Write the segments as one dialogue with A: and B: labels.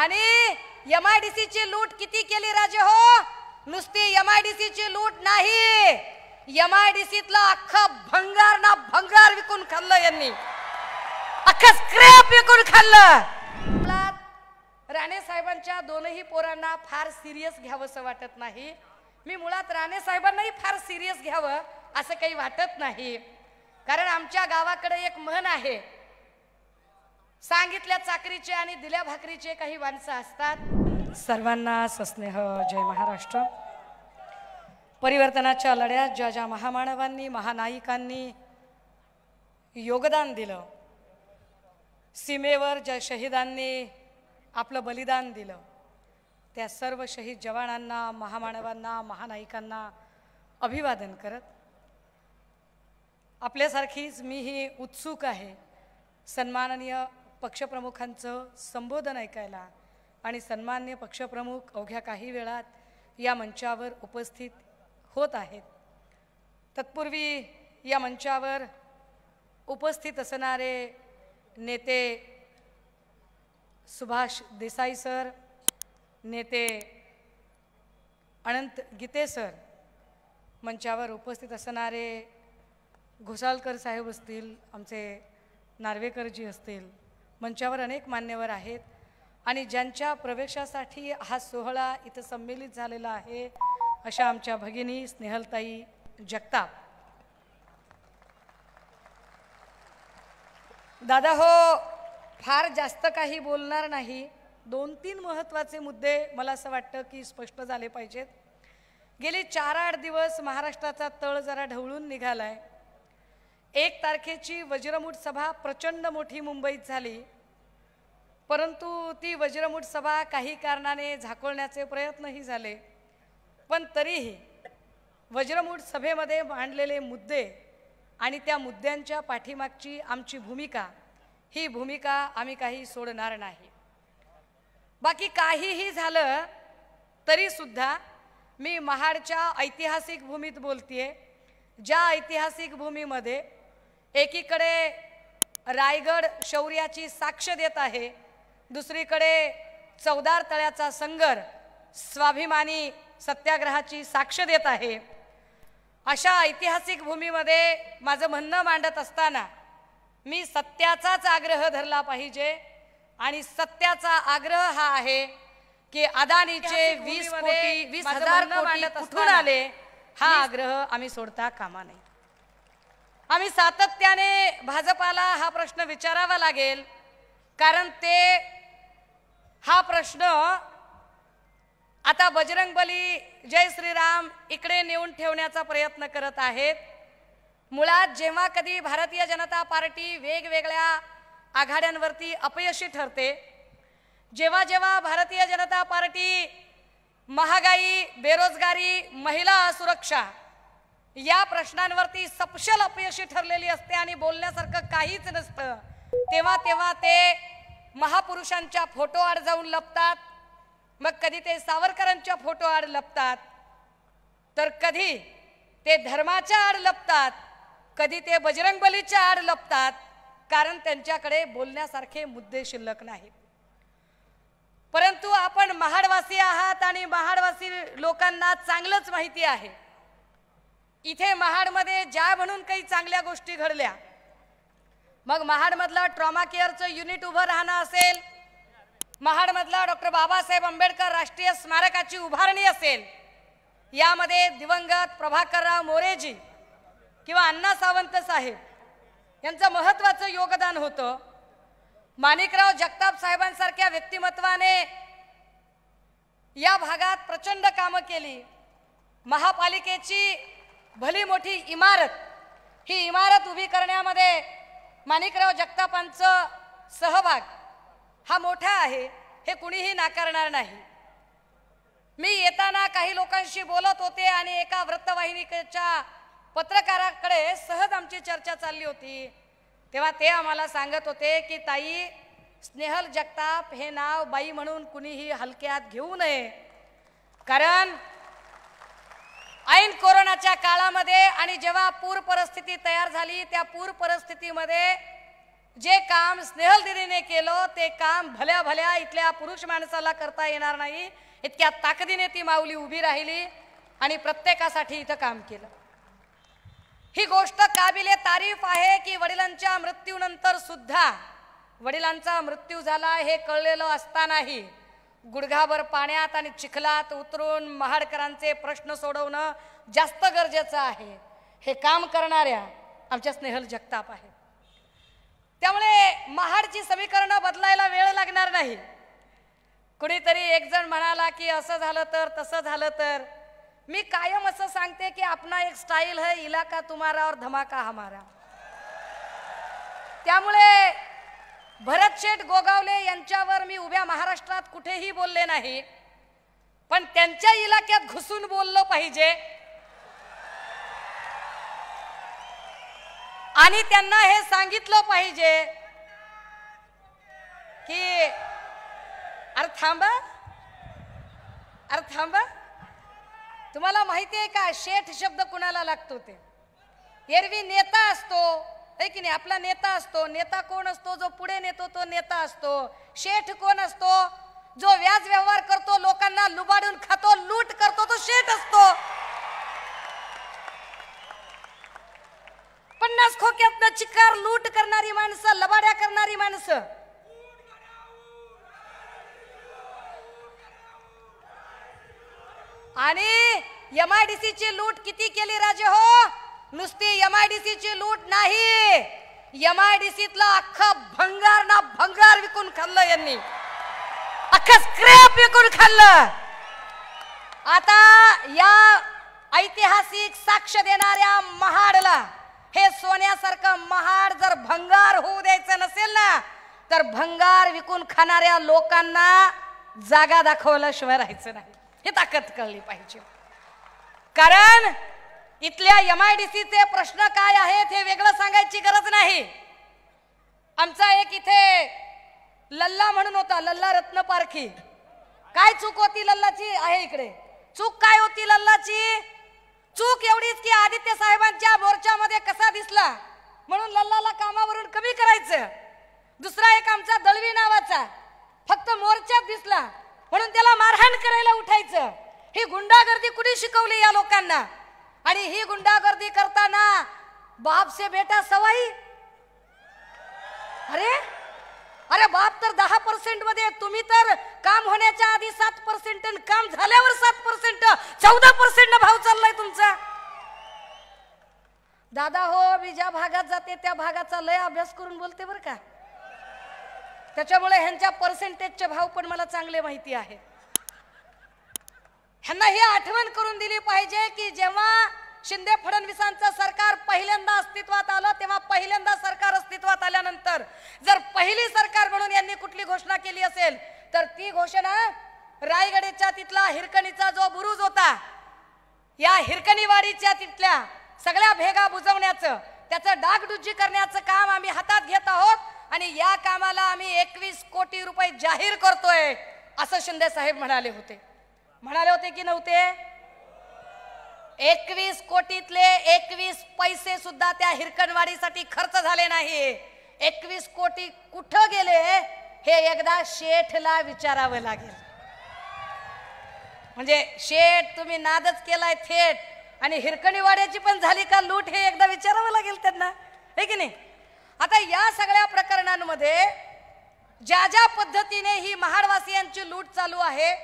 A: आणि एमआयडीसी ची लूट किती केली राजे हो नुसती एमआयडीसी ची लूट नाही एमआयडीसीतला अख्खा भंगार ना भंगार विकून खाल्लं यांनी अख्खा स्क्रॅप विकून खाल्लं राणे साहेबांच्या दोनही पोरांना फार सिरियस घ्यावंसं वाटत नाही मी मुळात राणे साहेबांनाही फार सिरियस घ्यावं असं काही वाटत नाही कारण आमच्या गावाकडे एक म्हण आहे सांगितल्या चाकरीचे आणि दिल्या भाकरीचे काही माणसं असतात सर्वांना सस्नेह जय महाराष्ट्र परिवर्तनाच्या लढ्यात ज्या ज्या महामानवांनी महानायिकांनी योगदान दिलं सीमेवर ज्या शहीदांनी आपलं बलिदान दिलं त्या सर्व शहीद जवानांना महामानवांना महानायिकांना अभिवादन करत आपल्यासारखीच मी ही उत्सुक आहे सन्माननीय पक्षप्रमुखांचं संबोधन ऐकायला आणि सन्मान्य पक्षप्रमुख अवघ्या काही वेळात या मंचावर उपस्थित होत आहेत तत्पूर्वी या मंचावर उपस्थित असणारे नेते सुभाष देसाई सर नेते अनंत गीते सर मंचावर उपस्थित असणारे घोसाळकर साहेब असतील आमचे नार्वेकरजी असतील मंचावर अनेक मान्यवर आहेत आणि ज्यांच्या प्रवेशासाठी हा सोहळा इथं संमेलित झालेला आहे अशा आमच्या भगिनी स्नेहलताई जगताप दादा हो फार जास्त काही बोलणार नाही दोन तीन महत्त्वाचे मुद्दे मला असं वाटतं की स्पष्ट झाले पाहिजेत गेले चार आठ दिवस महाराष्ट्राचा तळ जरा ढवळून निघाला आहे एक तारखेची वज्रमूठ सभा प्रचंड मोठी मुंबईत झाली परंतु ती वज्रमूठ सभा काही कारणाने झाकोळण्याचे प्रयत्नही झाले पण तरीही वज्रमूठ सभेमध्ये मांडलेले मुद्दे आणि त्या मुद्द्यांच्या पाठीमागची आमची भूमिका ही भूमिका आम्ही काही सोडणार नाही बाकी काहीही झालं तरीसुद्धा मी महाडच्या ऐतिहासिक भूमीत बोलते आहे ज्या ऐतिहासिक भूमीमध्ये एकीकडे रायगड शौर्याची साक्ष देत आहे दुसरीकडे चौदार तळ्याचा संगर स्वाभिमानी सत्याग्रहाची साक्ष देत आहे अशा ऐतिहासिक भूमीमध्ये माझं म्हणणं मांडत असताना मी सत्याचाच आग्रह धरला पाहिजे आणि सत्याचा आग्रह हा आहे की अदानीचे वीस कोटी वीस हजार कोटी कुठून आले हा आग्रह आम्ही सोडता कामा नाही आम्ही सातत्याने भाजपाला हा प्रश्न विचारावा लागेल कारण ते हा प्रश्न आता बजरंगबली जय श्रीराम इकडे नेऊन ठेवण्याचा प्रयत्न करत आहेत मुळात जेव्हा कधी भारतीय जनता पार्टी वेगवेगळ्या आघाड्यांवरती अपयशी ठरते जेव्हा जेव्हा भारतीय जनता पार्टी महागाई बेरोजगारी महिला असुरक्षा या प्रश्नांवरती सपशल अपयशी ठरलेली असते आणि बोलण्यासारखं काहीच नसतं तेव्हा तेव्हा ते महापुरुषांच्या फोटो आड जाऊन लपतात मग कधी ते सावरकरांच्या फोटो आड लपतात तर कधी ते धर्माच्या आड लपतात कधी ते बजरंगबलीच्या आड लपतात कारण त्यांच्याकडे बोलण्यासारखे मुद्दे शिल्लक नाहीत परंतु आपण महाडवासी आहात आणि महाडवासी लोकांना चांगलंच माहिती आहे इथे महाडमध्ये ज्या म्हणून काही चांगल्या गोष्टी घडल्या मग महाडमधलं ट्रॉमा केअरचं युनिट उभं राहणं असेल महाडमधला डॉक्टर बाबासाहेब आंबेडकर राष्ट्रीय स्मारकाची उभारणी असेल यामध्ये दिवंगत प्रभाकरराव मोरेजी किंवा अण्णा सावंत साहेब यांचं महत्त्वाचं योगदान होतं माणिकराव जगताप साहेबांसारख्या व्यक्तिमत्वाने या भागात प्रचंड कामं केली महापालिकेची भली मोठी इमारत ही इमारत उभी करण्यामध्ये माणिकराव जगतापांचं सहभाग हा मोठा आहे हे कुणीही नाकारणार नाही मी येताना काही लोकांशी बोलत होते आणि एका वृत्तवाहिनीच्या पत्रकाराकडे सहज आमची चर्चा चालली होती तेव्हा ते आम्हाला सांगत होते की ताई स्नेहल जगताप हे नाव बाई म्हणून कुणीही हलक्यात घेऊ नये कारण ऐन कोरोनाच्या काळामध्ये आणि जेव्हा पूर परिस्थिती तयार झाली त्या पूर परिस्थितीमध्ये जे काम स्नेहल दिदीने केलं ते काम भल्या भल्या इथल्या पुरुष माणसाला करता येणार नाही इतक्या ताकदीने ती माऊली उभी राहिली आणि प्रत्येकासाठी इथं काम केलं ही गोष्ट काबिले तारीफ आहे की वडिलांच्या मृत्यूनंतर सुद्धा वडिलांचा मृत्यू झाला हे कळलेलं असतानाही गुडघाभर पाण्यात आणि चिखलात उतरून महाडकरांचे प्रश्न सोडवणं जास्त गरजेचं आहे हे काम करणाऱ्या आमच्या स्नेहल जगताप आहे त्यामुळे महाडची समीकरणं बदलायला वेळ लागणार नाही कुणीतरी एकजण म्हणाला की असं झालं तर तसं झालं तर मी कायम असं सांगते की आपला एक स्टाईल है इलाका तुम्हाला और धमाका हमारा त्यामुळे भरत शेठ गोगावले यांच्यावर मी उभ्या महाराष्ट्रात कुठेही बोलले नाही पण त्यांच्या इलाक्यात घुसून बोललो पाहिजे आणि त्यांना हे सांगितलं पाहिजे की अरे थांब अरे थांब तुम्हाला माहिती आहे का शेठ शब्द कुणाला लागतो ते एरवी नेता असतो आहे की नाही आपला नेता असतो नेता कोण असतो जो पुढे नेतो तो नेता असतो शेठ कोण असतो जो व्याज व्यवहार करतो लोकांना लुबाडून खातो लूट करतो तो शेठ असतो पन्नास खोक्यात चिकार लूट करणारी माणसं लबाड्या करणारी माणसं आणि एमआयडीसी ची लूट किती केली राजे हो नुसती ची लूट नाही एमआयडीसीतला अख्खा भंगार ना भंगार विकून खाल्लं यांनी अख्खा स्क्रॅप विकून खाल्लं आता या ऐतिहासिक साक्ष देणाऱ्या महाडला हे सोन्यासारखं महाड जर भंगार होऊ द्यायचं नसेल ना तर भंगार विकून खाणाऱ्या लोकांना जागा दाखवल्याशिवाय राहायचं नाही हे ताकद कळली पाहिजे कारण इथल्या एम आय डी सीचे प्रश्न काय आहेत हे वेगळं सांगायची गरज नाही आमचा एक इथे लल्ला म्हणून होता लल्ला रत्न पारखी काय चूक होती लल्लाची आहे इकडे चूक काय होती लल्लाची चूक एवढीच की आदित्य साहेबांच्या मोर्चामध्ये कसा दिसला म्हणून लल्लाला कामावरून कमी करायचं दुसरा एक आमचा दळवी नावाचा फक्त मोर्चात दिसला म्हणून त्याला मारहाण करायला उठायचं ही गुंडागर्दी कुणी शिकवली या लोकांना आणि ही गुंडागर्दी करताना बाप से बेटा सवाई अरे अरे बाप तर दहा पर्सेंट मध्ये तुम्ही तर काम होण्याच्या आधी सात पर्सेंट काम झाल्यावर सात पर्सेंट चौदा पर्सेंट भाव चाललाय तुमचा दादा हो मी ज्या भागात जाते त्या भागाचा लय अभ्यास करून बोलते बर का त्याच्यामुळे ह्यांच्या पर्सेंटेजचे भाव पण मला चांगले माहिती आहे ह्यांना ही आठवण करून दिली पाहिजे की जेव्हा शिंदे फडणवीसांचं सरकार पहिल्यांदा अस्तित्वात आलं तेव्हा पहिल्यांदा सरकार अस्तित्वात आल्यानंतर जर पहिली सरकार म्हणून यांनी कुठली घोषणा केली असेल तर ती घोषणा रायगडेच्या तिथला हिरकणीचा जो बुरुज होता या हिरकणीवाडीच्या तिथल्या सगळ्या भेगा बुजवण्याचं त्याचं डागडुजी करण्याचं काम आम्ही हातात घेत आहोत आणि या कामाला आम्ही एकवीस कोटी रुपये जाहीर करतोय असं शिंदे साहेब म्हणाले होते म्हणाले होते की नव्हते एकवीस कोटीतले एकवीस पैसे सुद्धा त्या हिरकणवाडीसाठी खर्च झाले नाही एकवीस कोटी कुठं गेले हे एकदा शेठला विचारावं लागेल म्हणजे शेठ तुम्ही नादच केलाय थेट आणि हिरकणीवाड्याची पण झाली का लूट हे एकदा विचारावं लागेल त्यांना हे की नाही आता या सगळ्या प्रकरणांमध्ये ज्या ज्या पद्धतीने ही महाडवासियांची लूट चालू आहे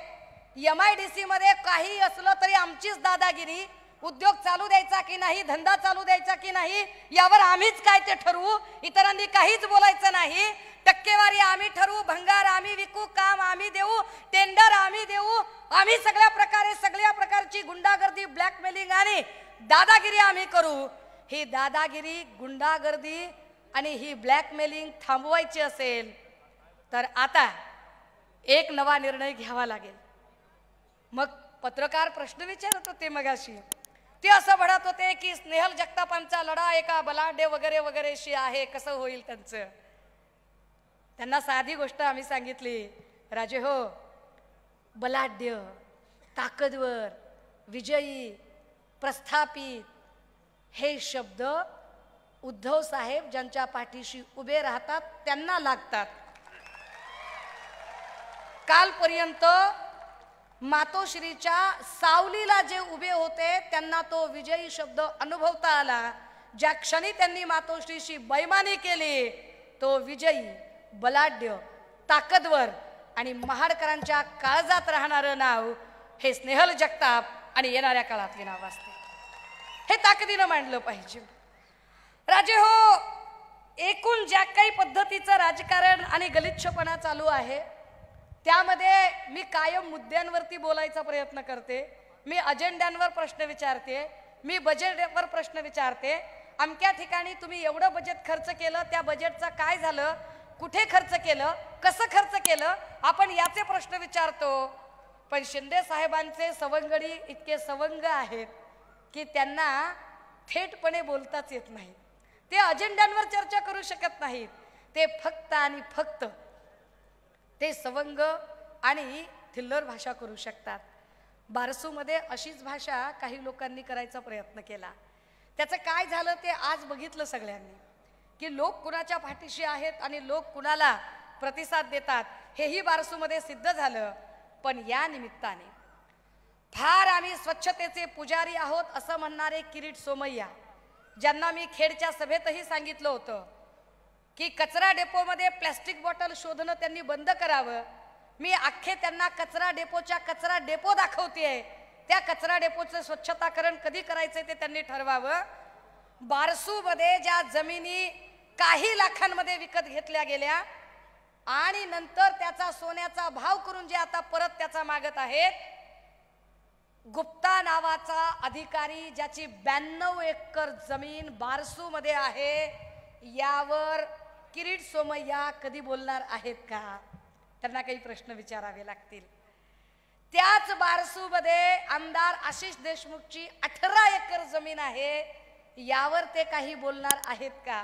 A: एमआयडीसी आय डी मध्ये काही असलं तरी आमचीच दादागिरी उद्योग चालू द्यायचा की नाही धंदा चालू द्यायचा की नाही यावर आम्हीच काय ते ठरवू इतरांनी काहीच बोलायचं नाही टक्केवारी आम्ही ठरवू भंगार आम्ही विकू काम आम्ही देऊ टेंडर आम्ही देऊ आम्ही सगळ्या प्रकारे सगळ्या प्रकारची गुंडागर्दी ब्लॅकमेलिंग आणि दादागिरी आम्ही करू ही दादागिरी गुंडागर्दी आणि ही ब्लॅकमेलिंग थांबवायची असेल तर आता एक नवा निर्णय घ्यावा लागेल मग पत्रकार प्रश्न विचारत होते मगाशी ते असं म्हणत होते की स्नेहल जगतापांचा लढा एका का बलाढ्य वगैरे वगैरेशी आहे कसं होईल त्यांचं त्यांना साधी गोष्ट आम्ही सांगितली राजे हो बलाढ्य ताकदवर विजयी प्रस्थापित हे शब्द उद्धव साहेब ज्यांच्या पाठीशी उभे राहतात त्यांना लागतात कालपर्यंत मातोश्रीच्या सावलीला जे उभे होते त्यांना तो विजयी शब्द अनुभवता आला ज्या क्षणी त्यांनी मातोश्रीशी बैमानी केली तो विजयी बलाढ्य ताकदवर आणि महाडकरांच्या काळजात राहणारं नाव हे स्नेहल जगताप आणि येणाऱ्या काळातले नाव असते हे ताकदीनं मांडलं पाहिजे राजे हो एकूण ज्या काही पद्धतीचं राजकारण आणि गलिच्छपणा चालू आहे त्यामध्ये मी कायम मुद्द्यांवरती बोलायचा प्रयत्न करते मी अजेंड्यांवर प्रश्न विचारते मी बजेटवर प्रश्न विचारते अमक्या ठिकाणी तुम्ही एवढं बजेट खर्च केलं त्या बजेटचं काय झालं कुठे खर्च केलं कसं खर्च केलं आपण याचे प्रश्न विचारतो पण शिंदे साहेबांचे सवंगडी इतके सवंग आहेत की त्यांना थेटपणे बोलताच येत नाही ते अजेंड्यांवर चर्चा करू शकत नाहीत ते फक्त आणि फक्त ते सवंग आणि थिल्लर भाषा करू शकतात बारसूमध्ये अशीच भाषा काही लोकांनी करायचा प्रयत्न केला त्याचं काय झालं ते आज बघितलं सगळ्यांनी की लोक कुणाच्या पाठीशी आहेत आणि लोक कुणाला प्रतिसाद देतात हेही बारसूमध्ये सिद्ध झालं पण या निमित्ताने फार आम्ही स्वच्छतेचे पुजारी आहोत असं म्हणणारे किरीट सोमय्या ज्यांना मी खेडच्या सभेतही सांगितलं होतं की कचरा डेपोमध्ये प्लॅस्टिक बॉटल शोधणं त्यांनी बंद करावं मी अख्खे त्यांना कचरा डेपोच्या कचरा डेपो दाखवते त्या कचरा डेपोचं स्वच्छताकरण कधी करायचं ते त्यांनी ठरवावं बारसूमध्ये ज्या जमिनी काही लाखांमध्ये विकत घेतल्या गेल्या आणि नंतर त्याचा सोन्याचा भाव करून जे आता परत त्याचा मागत आहेत गुप्ता नावाचा अधिकारी ज्याची ब्याण्णव एकर जमीन बारसूमध्ये आहे यावर किरीट सोमय्या कधी बोलणार आहेत का त्यांना काही प्रश्न विचारावे लागतील त्याच बारसूमध्ये आमदार आशिष देशमुखची अठरा एकर जमीन आहे यावर ते काही बोलणार आहेत का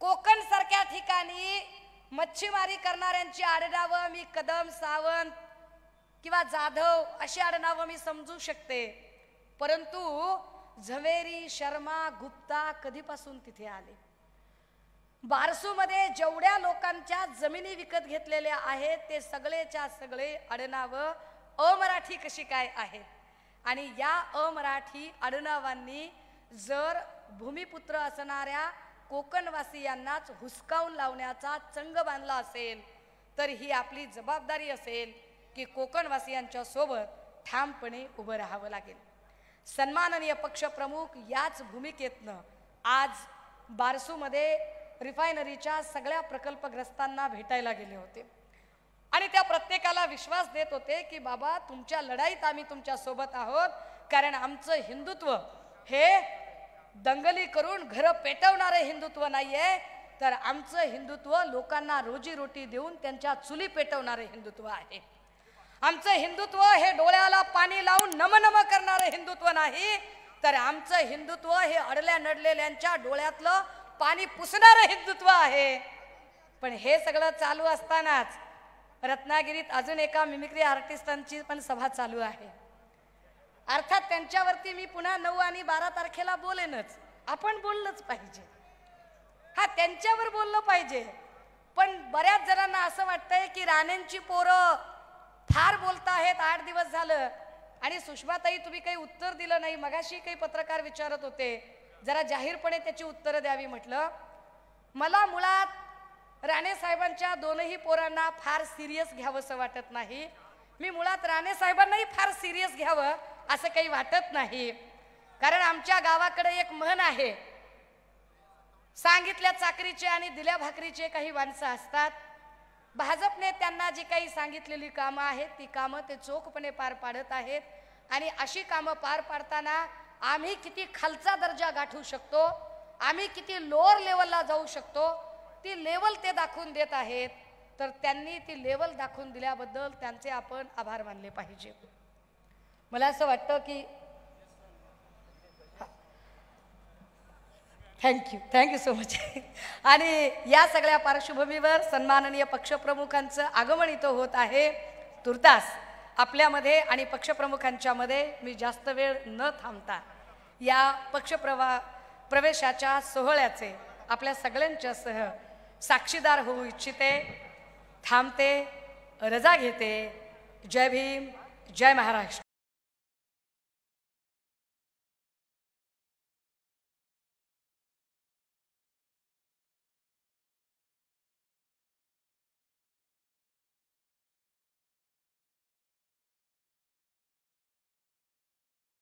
A: कोकण सारख्या ठिकाणी मच्छीमारी करणाऱ्यांची आडनावं मी कदम सावंत किंवा जाधव अशी आडनावं मी समजू शकते परंतु झवेरी शर्मा गुप्ता कधीपासून तिथे आले बारसूमध्ये जेवढ्या लोकांच्या जमिनी विकत घेतलेल्या आहेत ते सगळेच्या सगळे अडनाव अमराठी कशी काय आहेत आणि या अमराठी अडनावांनी जर भूमिपुत्र असणाऱ्या कोकणवासियांनाच हुसकावून लावण्याचा चंग बांधला असेल तर ही आपली जबाबदारी असेल की कोकणवासियांच्या सोबत ठामपणे उभं राहावं लागेल सन्माननीय पक्षप्रमुख याच भूमिकेतनं आज बारसूमध्ये रिफायनरीच्या सगळ्या प्रकल्पग्रस्तांना भेटायला गेले होते आणि त्या प्रत्येकाला विश्वास देत होते की बाबा तुमच्या लढाईत आम्ही तुमच्या सोबत आहोत कारण आमचं हिंदुत्व हे दंगली करून घर पेटवणारे हिंदुत्व नाहीये तर आमचं हिंदुत्व लोकांना रोजीरोटी देऊन त्यांच्या चुली पेटवणारे हिंदुत्व आहे आमचं हिंदुत्व हे डोळ्याला पाणी लावून नमनम करणारे हिंदुत्व नाही तर आमचं हिंदुत्व हे अडल्या नडलेल्यांच्या डोळ्यातलं पाणी पुसणारं हिंदुत्व आहे पण हे सगळं चालू असतानाच रत्नागिरीत अजून एका मिमिक्री आर्टिस्टांची पण सभा चालू आहे अर्थात त्यांच्यावरती मी पुन्हा नऊ आणि बारा तारखेला बोलेनच आपण बोललंच पाहिजे हा त्यांच्यावर बोललं पाहिजे पण बऱ्याच जणांना असं वाटतंय की राणेंची पोरं फार बोलत आहेत आठ दिवस झालं आणि सुषमाताई तुम्ही काही उत्तर दिलं नाही मगाशी काही पत्रकार विचारत होते जरा जाहीरपणे त्याची उत्तरं द्यावी म्हटलं मला मुळात राणे साहेबांच्या दोनही पोरांना फार सिरियस घ्यावंसं वाटत नाही मी मुळात राणे साहेबांनाही फार सिरियस घ्यावं असं काही वाटत नाही कारण आमच्या गावाकडे एक म्हण आहे सांगितल्या चाकरीचे आणि दिल्या भाकरीचे काही माणसं असतात भाजपने त्यांना जी काही सांगितलेली कामं आहेत ती कामं ते चोखपणे पार पाडत आहेत आणि अशी कामं पार पाडताना आम्ही किती खालचा दर्जा गाठू शकतो आम्ही किती लोअर लेवलला जाऊ शकतो ती लेवल ते दाखवून देत आहेत तर त्यांनी ती लेवल दाखवून दिल्याबद्दल त्यांचे आपण आभार मानले पाहिजे मला असं वाटतं की थँक्यू थँक्यू सो मच आणि या सगळ्या पार्श्वभूमीवर सन्माननीय पक्षप्रमुखांचं आगमन इथं होत आहे तुर्तास आपल्यामध्ये आणि पक्षप्रमुखांच्यामध्ये मी जास्त वेळ न थांबता या पक्षप्रवा प्रवेशाच्या सोहळ्याचे आपल्या सगळ्यांच्यासह साक्षीदार होऊ इच्छिते थांबते रजा घेते जय भीम जय महाराष्ट्र